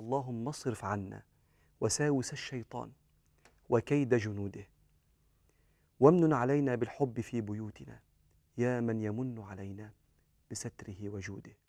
اللهم اصرف عنا وساوس الشيطان وكيد جنوده وامن علينا بالحب في بيوتنا يا من يمن علينا بستره وجوده